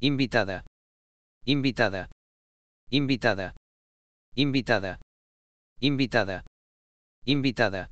Invitada. Invitada. Invitada. Invitada. Invitada. Invitada.